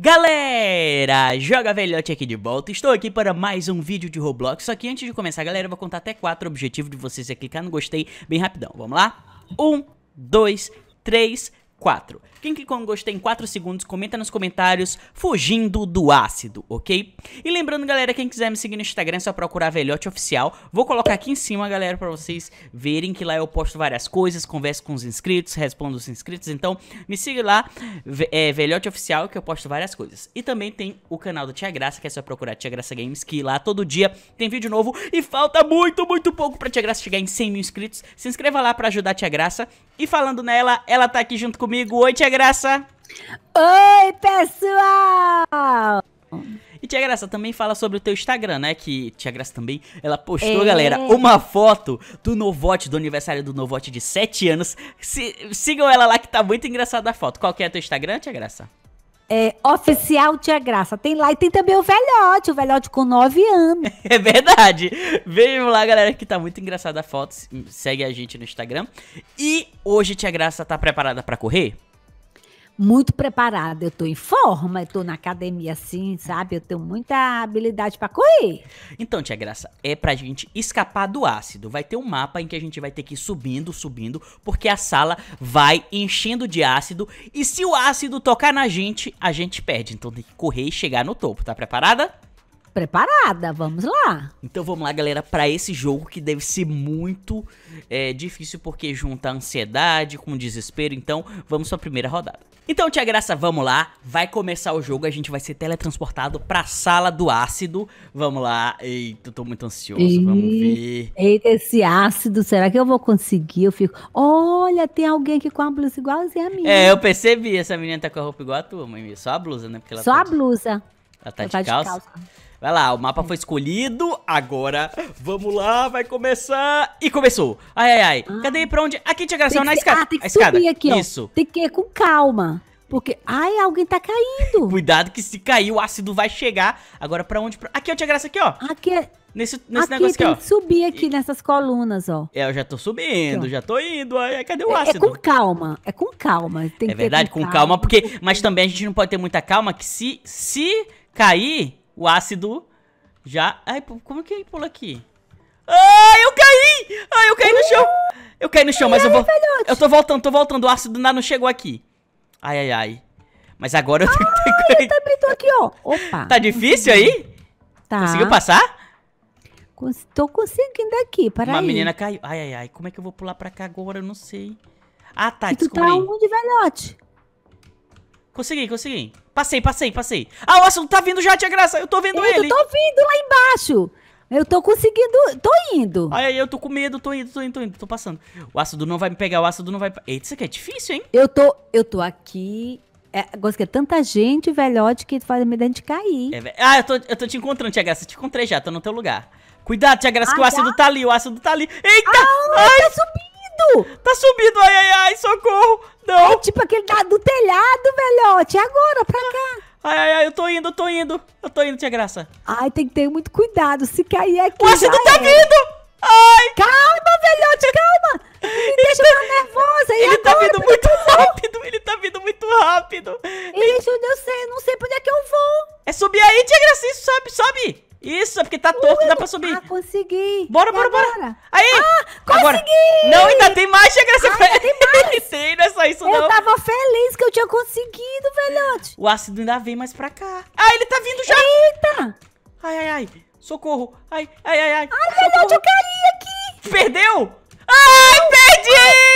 Galera, Joga Velhote aqui de volta, estou aqui para mais um vídeo de Roblox, só que antes de começar, galera, eu vou contar até 4, objetivos objetivo de vocês é clicar no gostei bem rapidão, vamos lá? 1, 2, 3, 4. Quem clicou no gostei em 4 segundos, comenta nos comentários fugindo do ácido, ok? E lembrando, galera, quem quiser me seguir no Instagram é só procurar Velhote Oficial. Vou colocar aqui em cima, galera, para vocês verem que lá eu posto várias coisas, converso com os inscritos, respondo os inscritos. Então, me siga lá, é, Velhote Oficial, que eu posto várias coisas. E também tem o canal da Tia Graça, que é só procurar Tia Graça Games, que lá todo dia tem vídeo novo. E falta muito, muito pouco pra Tia Graça chegar em 100 mil inscritos. Se inscreva lá para ajudar a Tia Graça e falando nela, ela tá aqui junto comigo. Oi, Tia Graça! Oi, pessoal! E Tia Graça também fala sobre o teu Instagram, né? Que Tia Graça também, ela postou, é. galera, uma foto do Novote, do aniversário do Novote de 7 anos. Se, sigam ela lá que tá muito engraçada a foto. Qual que é o teu Instagram, Tia Graça? É, oficial Tia Graça. Tem lá e tem também o velhote, o velhote com 9 anos. É verdade. Vejam lá, galera, que tá muito engraçada a foto. Segue a gente no Instagram. E hoje Tia Graça tá preparada para correr? muito preparada. Eu estou em forma, eu tô na academia assim, sabe? Eu tenho muita habilidade para correr. Então, Tia Graça, é pra gente escapar do ácido. Vai ter um mapa em que a gente vai ter que ir subindo, subindo, porque a sala vai enchendo de ácido. E se o ácido tocar na gente, a gente perde. Então tem que correr e chegar no topo. Tá preparada? preparada, vamos lá. Então vamos lá, galera, para esse jogo que deve ser muito é, difícil porque junta ansiedade com desespero. Então vamos para a primeira rodada. Então, Tia Graça, vamos lá. Vai começar o jogo, a gente vai ser teletransportado pra sala do ácido. Vamos lá. Eita, tô muito ansioso. Vamos ver. Eita, esse ácido, será que eu vou conseguir? Eu fico. Olha, tem alguém aqui com a blusa igualzinha a minha. É, eu percebi. Essa menina tá com a roupa igual a tua, mãe. Só a blusa, né? Porque ela Só tá a de... blusa. Ela tá, ela de, tá calça. de calça. Vai lá, o mapa foi escolhido, agora vamos lá, vai começar. E começou. Ai, ai, ai. Ah. Cadê? Pra onde? Aqui, Tia Graciela, na escada. Ah, tem que a escada. subir aqui, Isso. Ó. Tem que ir com calma. Porque, ai, alguém tá caindo. Cuidado que se cair, o ácido vai chegar. Agora pra onde? Pra... Aqui, ó, Tia Graça, aqui, ó. Aqui é... Nesse, nesse aqui, negócio aqui, ó. tem que subir aqui e... nessas colunas, ó. É, eu já tô subindo, aqui, já tô indo. Ai, cadê o ácido? É, é, com calma, é com calma. Tem é verdade, com, com calma, calma, porque... Mas também a gente não pode ter muita calma, que se, se cair o ácido já... Ai, como que ele pula aqui? Ai, eu caí! Ai, eu caí no chão! Eu caí no chão, mas eu vou... Eu tô voltando, tô voltando. O ácido não chegou aqui. Ai, ai, ai. Mas agora eu tenho que ter... tá também aqui, ó. Opa. Tá difícil aí? Tá. Conseguiu passar? Cons tô conseguindo aqui, para Uma aí. menina caiu. Ai, ai, ai. Como é que eu vou pular pra cá agora? Eu não sei. Ah, tá, e tu tá onde, velhote? Consegui, consegui. Passei, passei, passei. Ah, o assunto tá vindo já, tia Graça. Eu tô vendo eu ele. Eu tô vindo lá embaixo. Eu tô conseguindo, tô indo. Ai, ai, eu tô com medo, tô indo, tô indo, tô indo, tô passando. O ácido não vai me pegar, o ácido não vai... Eita, isso aqui é difícil, hein? Eu tô, eu tô aqui... É, gosto que é tanta gente, velhote, que faz medo de cair. É, ah, eu tô, eu tô te encontrando, Tia Graça. Te encontrei já, tô no teu lugar. Cuidado, Tia Graça, que ah, o ácido já? tá ali, o ácido tá ali. Eita! Ah, tá ai, tá subindo! Tá subindo, ai, ai, ai, socorro! tipo aquele da, do telhado, velhote. É agora, pra cá. Ai, ai, ai, eu tô indo, eu tô indo. Eu tô indo, tia Graça. Ai, tem que ter muito cuidado. Se cair aqui. É Ué, você tá vindo! Ai! Calma, velhote, calma! Me ele deixa tá nervosa. ele tá agora, tá vindo muito rápido, ele tá vindo muito rápido. Isso, ele... eu não sei, não sei pra onde é que eu vou. É subir aí, tia Gracinha, sobe, sobe! Isso, é porque tá torto, uh, dá pra subir. Ah, consegui. Bora, bora, bora. Aí. Ah, consegui. Agora. Não, ainda tem mais. Chega nessa ah, ainda tem mais. tem, não é só isso, eu não. Eu tava feliz que eu tinha conseguido, velhote. O ácido ainda vem mais pra cá. Ah, ele tá vindo já. Eita. Ai, ai, ai. Socorro. Ai, ai, ai, ai. Ai, velhote, eu caí aqui. Perdeu? Ai, perdi!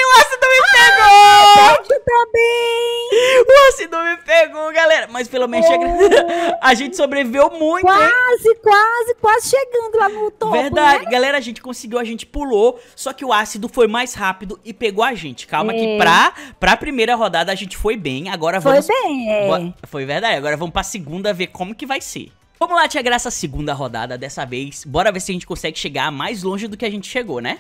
O ácido me ah, pegou! Perdi também! O ácido me pegou, galera. Mas pelo menos oh. a gente sobreviveu muito, Quase, hein? quase, quase chegando lá no topo, Verdade. Né? Galera, a gente conseguiu, a gente pulou. Só que o ácido foi mais rápido e pegou a gente. Calma é. que pra, pra primeira rodada a gente foi bem. Agora vamos... Foi bem, é. Foi verdade. Agora vamos pra segunda ver como que vai ser. Vamos lá, Tia Graça, segunda rodada dessa vez. Bora ver se a gente consegue chegar mais longe do que a gente chegou, né?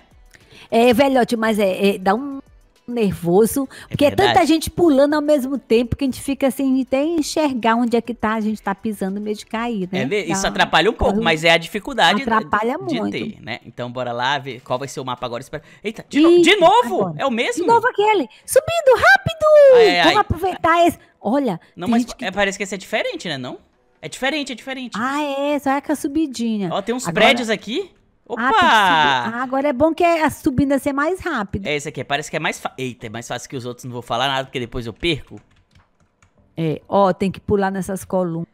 É, velhote, mas é, é dá um nervoso, é porque é, é tanta gente pulando ao mesmo tempo que a gente fica assim, até enxergar onde é que tá, a gente tá pisando meio de cair, né? É, isso atrapalha um pouco, mas é a dificuldade atrapalha de, muito. de ter, né? Então bora lá ver qual vai ser o mapa agora. Eita, de, no, de novo! Agora. É o mesmo? De novo aquele! Subindo, rápido! Ai, ai, Vamos ai, aproveitar esse... Olha, Não, mas que... É, parece que esse é diferente, né, não? É diferente, é diferente. Ah, é, só é com a subidinha. Ó, tem uns agora... prédios aqui. Ah, Opa! Ah, ah, agora é bom que é, a subida ser mais rápida. É esse aqui, parece que é mais fácil. Eita, é mais fácil que os outros, não vou falar nada, porque depois eu perco. É, ó, tem que pular nessas colunas.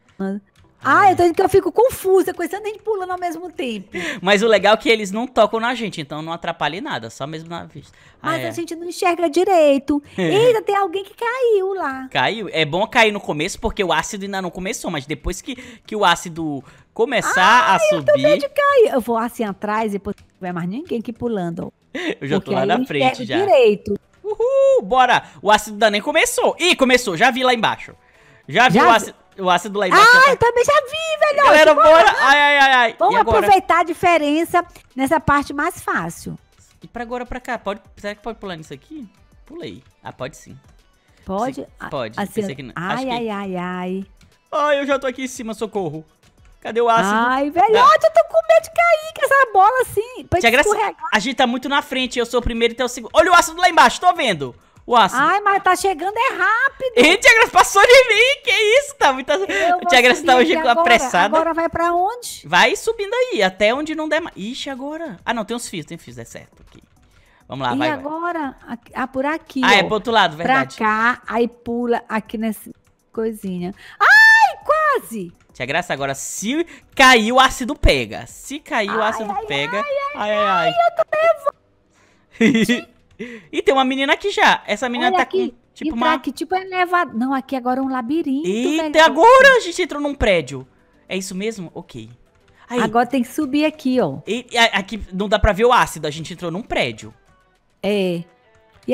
Ah, eu tô dizendo que eu fico confusa com esse a pulando ao mesmo tempo. Mas o legal é que eles não tocam na gente, então não atrapalha nada, só mesmo na vista. Ah, Mas é. a gente não enxerga direito. Eita, tem alguém que caiu lá. Caiu. É bom cair no começo, porque o ácido ainda não começou, mas depois que, que o ácido começar ah, a subir. Eu, de cair. eu vou assim atrás e não tiver mais ninguém aqui pulando. Eu já tô lá na frente já. direito. Uhul, bora! O ácido da nem começou. Ih, começou, já vi lá embaixo. Já, já vi, o ácido, o ácido lá embaixo. Ah, eu também já vi, velho! Galera, bora! Ai, ai, ai, ai. Vamos aproveitar a diferença nessa parte mais fácil. E pra agora, pra cá, pode... será que pode pular nisso aqui? Pulei. Ah, pode sim. Pode? Ah, Pensei... Pode, assim, que não. Ai, Acho ai, ai, ai. Ai, eu já tô aqui em cima, socorro. Cadê o ácido? Ai, velho! ah. eu tô com medo de cair com essa bola assim. Pra Tia Graça, a gente tá muito na frente. Eu sou o primeiro e então o segundo. Olha o ácido lá embaixo, tô vendo. O ácido. Ai, mas tá chegando, é rápido. Ei, Tia Graça, passou de mim. Que isso? Tá muito. Assim. Tia Graça tá hoje agora, apressada. Agora vai pra onde? Vai subindo aí, até onde não der mais. Ixi, agora. Ah, não, tem uns fios, tem fios, é certo aqui. Vamos lá, e vai. E agora? Vai. Ah, por aqui. Ah, é ó. é pro outro lado, verdade. Pra cá, aí pula aqui nessa coisinha. Ah! quase. Tia Graça, agora se cair o ácido pega. Se cair o ácido ai, pega... Ai, ai, ai, ai, eu tô levando. e tem uma menina aqui já. Essa menina Olha tá aqui. com... Tipo tá uma... aqui, tipo elevado. Não, aqui agora é um labirinto, Eita, velho. agora a gente entrou num prédio. É isso mesmo? Ok. Aí. Agora tem que subir aqui, ó. E, aqui não dá pra ver o ácido, a gente entrou num prédio. É. E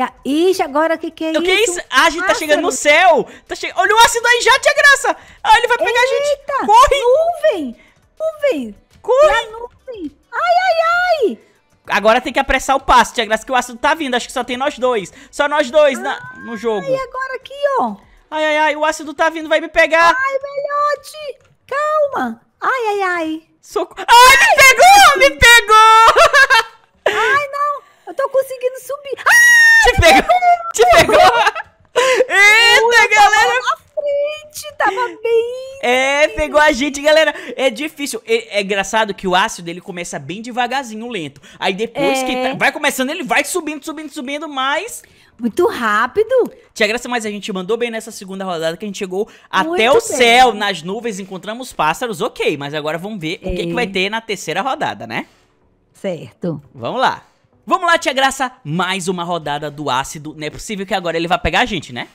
Ixi, agora que que é o que é isso? Ah, a gente tá ah, chegando no céu. Tá che... Olha o ácido aí já, tia Graça. Ah, ele vai pegar Eita, a gente. Corre. nuvem. Nuvem. Corre. nuvem. Ai, ai, ai. Agora tem que apressar o passo, tia Graça, que o ácido tá vindo. Acho que só tem nós dois. Só nós dois na... Ah, no jogo. E agora aqui, ó. Ai, ai, ai, o ácido tá vindo, vai me pegar. Ai, velhote. Calma. Ai, ai, ai. Socorro. Ai, ai, me pegou, me pegou. Ai, não. Eu tô conseguindo subir. Ai. Ah! Te pegou! Te pegou! Eita, galera! Frente, tava bem! É, pegou a gente, galera. É difícil. É, é engraçado que o ácido ele começa bem devagarzinho, lento. Aí depois é. que tá, é. vai começando, ele vai subindo, subindo, subindo, mas. Muito rápido. Tia Graça, mas a gente mandou bem nessa segunda rodada que a gente chegou Muito até o bem. céu, nas nuvens, encontramos pássaros, ok. Mas agora vamos ver é. o que, que vai ter na terceira rodada, né? Certo. Vamos lá. Vamos lá, tia Graça, mais uma rodada do ácido. Não é possível que agora ele vá pegar a gente, né?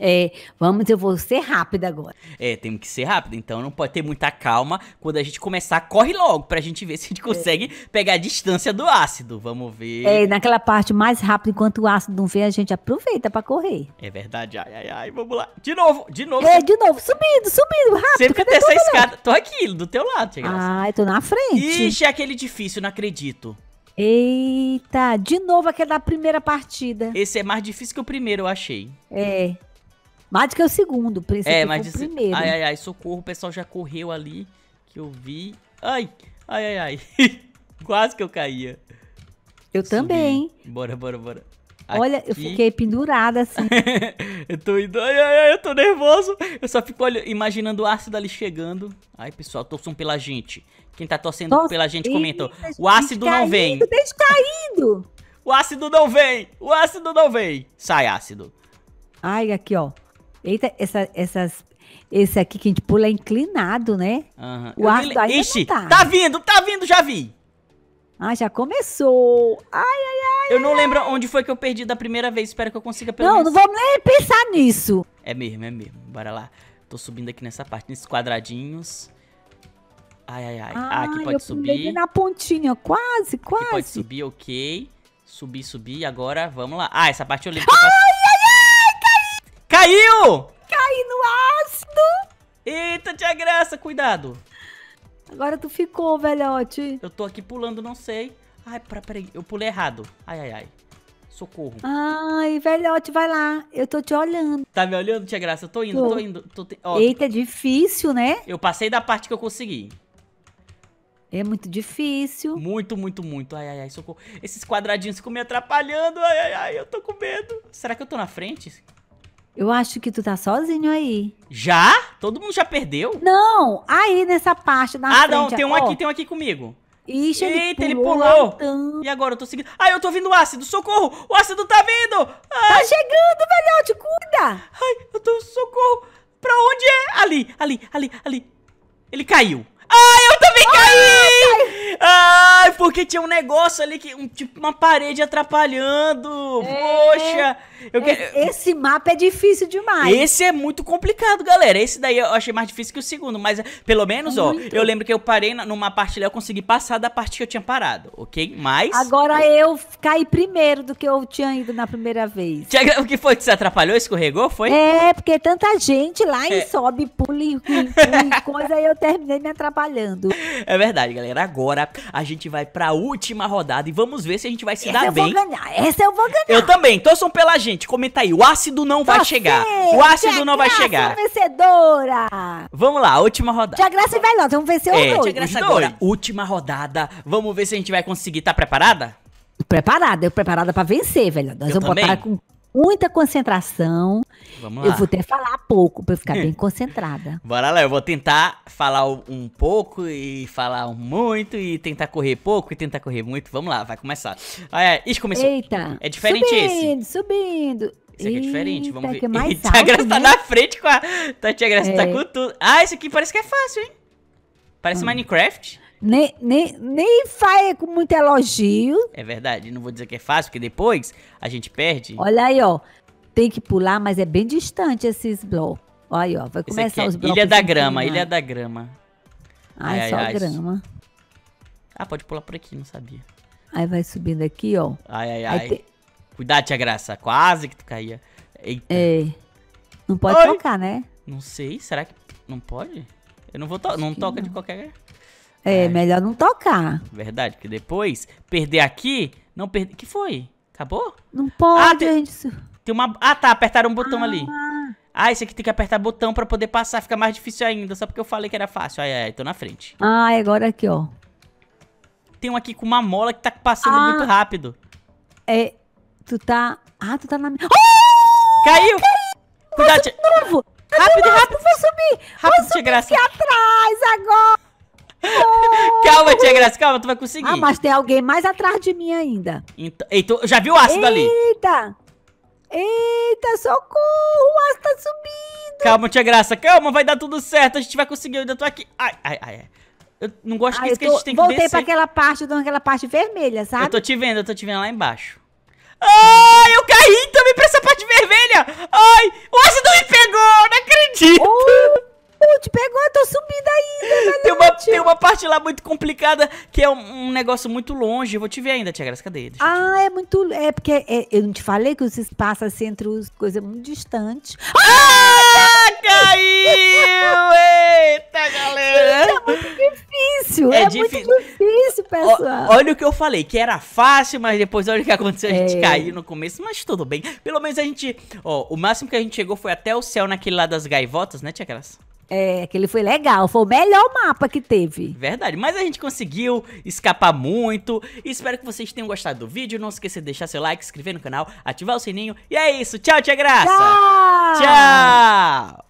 É, vamos, eu vou ser rápida agora. É, temos que ser rápido, então não pode ter muita calma. Quando a gente começar, corre logo pra gente ver se a gente consegue é. pegar a distância do ácido. Vamos ver. É, naquela parte mais rápida, enquanto o ácido não vem, a gente aproveita pra correr. É verdade, ai, ai, ai, vamos lá. De novo, de novo. É, de novo, subindo, subindo, rápido. Sempre tem essa escada. Tô aqui, do teu lado, Tia Graça. Ah, eu tô na frente. Ixi, é aquele difícil, não acredito. Eita, de novo aquele da primeira partida. Esse é mais difícil que o primeiro, eu achei. É. Mais do que o segundo, principalmente. É, mas o primeiro. Ai, ai, ai, socorro, o pessoal já correu ali, que eu vi. Ai, ai, ai, ai. Quase que eu caía. Eu Subi. também. Bora, bora, bora. Olha, eu fiquei pendurada assim. eu tô indo, ai, ai, eu tô nervoso. Eu só fico imaginando o ácido ali chegando. Ai, pessoal, torçam pela gente. Quem tá torcendo Nossa, pela gente comentou. O ácido não vem. Descaído. o ácido não vem. O ácido não vem. Sai ácido. Ai, aqui, ó. Eita, essa, essas esse aqui que a gente pula é inclinado, né? Uhum. O ácido ainda Ixi, tá. tá vindo, tá vindo, já vi. Ah, já começou. Ai, ai, ai. Eu não lembro onde foi que eu perdi da primeira vez. Espero que eu consiga pelo Não, menos... não vou nem pensar nisso. É mesmo, é mesmo. Bora lá. Tô subindo aqui nessa parte, nesses quadradinhos. Ai, ai, ai. Ah, aqui pode eu subir. na pontinha, quase, quase. Aqui pode subir, ok. Subir, subir. Agora, vamos lá. Ah, essa parte eu lembro. Ai, ai, ai, caí. Caiu! Caí no ácido. Eita, tia Graça, cuidado. Agora tu ficou, velhote. Eu tô aqui pulando, não sei. Ai, pera, peraí, eu pulei errado. Ai, ai, ai. Socorro. Ai, velhote, vai lá. Eu tô te olhando. Tá me olhando, tia Graça? Eu tô indo, tô, tô indo. Tô te... Ó, Eita, é difícil, né? Eu passei da parte que eu consegui. É muito difícil. Muito, muito, muito. Ai, ai, ai, socorro. Esses quadradinhos ficam me atrapalhando. Ai, ai, ai, eu tô com medo. Será que eu tô na frente? Eu acho que tu tá sozinho aí. Já? Todo mundo já perdeu? Não, aí nessa parte da Ah, frente, não, tem um aqui, tem um aqui comigo. Ixi, Eita, ele pulou. Ele pulou. E agora eu tô seguindo. Ai, ah, eu tô vindo o ácido, socorro! O ácido tá vindo! Tá Ai. Tá chegando, velhote, cuida! Ai, eu tô, socorro! Pra onde é? Ali, ali, ali, ali. Ele caiu. Ai, ah, eu porque tinha um negócio ali que. Um, tipo uma parede atrapalhando. É, Poxa! Eu é, Esse mapa é difícil demais. Esse é muito complicado, galera. Esse daí eu achei mais difícil que o segundo. Mas pelo menos, ó, eu lembro que eu parei numa parte ali, eu consegui passar da parte que eu tinha parado, ok? Mas. Agora eu caí primeiro do que eu tinha ido na primeira vez. O que foi que você atrapalhou? Escorregou? Foi? É, porque tanta gente lá é. e sobe, pula e coisa, e eu terminei me atrapalhando. É verdade, galera. Agora a gente vai pra última rodada e vamos ver se a gente vai se essa dar eu bem. Vou ganhar, essa eu vou ganhar. Eu também. Torçam pela gente. Comenta aí. O ácido não Você, vai tá chegar. O ácido não vai chegar. vencedora. Vamos lá, última rodada. Tia Graça e Velhota, vamos vencer é, o Tia Graça agora. Última rodada. Vamos ver se a gente vai conseguir. Tá preparada? Preparada. Eu preparada pra vencer, velho. Nós eu vamos também. botar com muita concentração. Vamos lá. Eu vou até falar pouco para ficar bem concentrada. Bora lá, eu vou tentar falar um pouco e falar muito e tentar correr pouco e tentar correr muito. Vamos lá, vai começar. Ah, é, isso começou. Eita. É diferente subindo, esse. Subindo, subindo. Isso aqui é diferente, vamos Eita, ver. É Eita, alto, Graça tá né? tá na frente com a... Tá, tia Graça tá é. tá com tudo. Ah, isso aqui parece que é fácil, hein? Parece hum. Minecraft. Nem, nem, nem faz com muito elogio. É verdade, não vou dizer que é fácil, porque depois a gente perde. Olha aí, ó. Tem que pular, mas é bem distante esses blocos. Olha aí, ó. Vai começar é os blocos. Ilha da Grama, Ilha da Grama. Ai, ai só ai, grama. Ah, pode pular por aqui, não sabia. Aí vai subindo aqui, ó. Ai, ai, ai. Te... Cuidado, tia Graça. Quase que tu caía. Eita. É. Não pode ai. tocar, né? Não sei. Será que não pode? Eu não vou tocar. Não toca não. de qualquer... É, é, melhor não tocar. Verdade, porque depois perder aqui, não perder. que foi? Acabou? Não pode, ah, tem... gente. Tem uma... Ah, tá, apertaram um botão ah. ali. Ah, esse aqui tem que apertar botão pra poder passar, fica mais difícil ainda, só porque eu falei que era fácil. Ai, ai, tô na frente. Ah, é agora aqui, ó. Tem um aqui com uma mola que tá passando ah. muito rápido. É, tu tá... Ah, tu tá na... Oh! Caiu! Caiu! Cuidado, de novo! Rápido, rápido! Vou subir! Rápido, vou subir atrás agora! calma, tia Graça, calma, tu vai conseguir. Ah, mas tem alguém mais atrás de mim ainda. Então, então já viu o ácido Eita. ali? Eita! Eita, socorro! O ácido tá subindo! Calma, tia Graça, calma, vai dar tudo certo, a gente vai conseguir, eu ainda tô aqui. Ai, ai, ai. É. Eu não gosto disso ah, que a gente tem que voltei descer. Voltei pra aquela parte, aquela parte vermelha, sabe? Eu tô te vendo, eu tô te vendo lá embaixo. Ai, eu caí também então pra essa parte vermelha! Ai, o ácido me pegou, não acredito! Putz, pegou, eu tô subindo ainda. Né, tem uma, tem uma parte lá muito complicada que é um, um negócio muito longe. Eu vou te ver ainda, Tia Graça. Cadê? Deixa ah, é muito. É porque é, eu não te falei que os espaços assim, entre os coisas muito distantes. Ah, caiu! Eita, galera! Isso é muito difícil. É, é difícil. muito difícil, pessoal. O, olha o que eu falei, que era fácil, mas depois olha o que aconteceu. A gente é. caiu no começo, mas tudo bem. Pelo menos a gente. Ó, o máximo que a gente chegou foi até o céu naquele lá das gaivotas, né, Tia Graça? É, que ele foi legal, foi o melhor mapa que teve. Verdade, mas a gente conseguiu escapar muito. Espero que vocês tenham gostado do vídeo. Não esqueça de deixar seu like, se inscrever no canal, ativar o sininho. E é isso, tchau, Tia Graça! Tchau! tchau.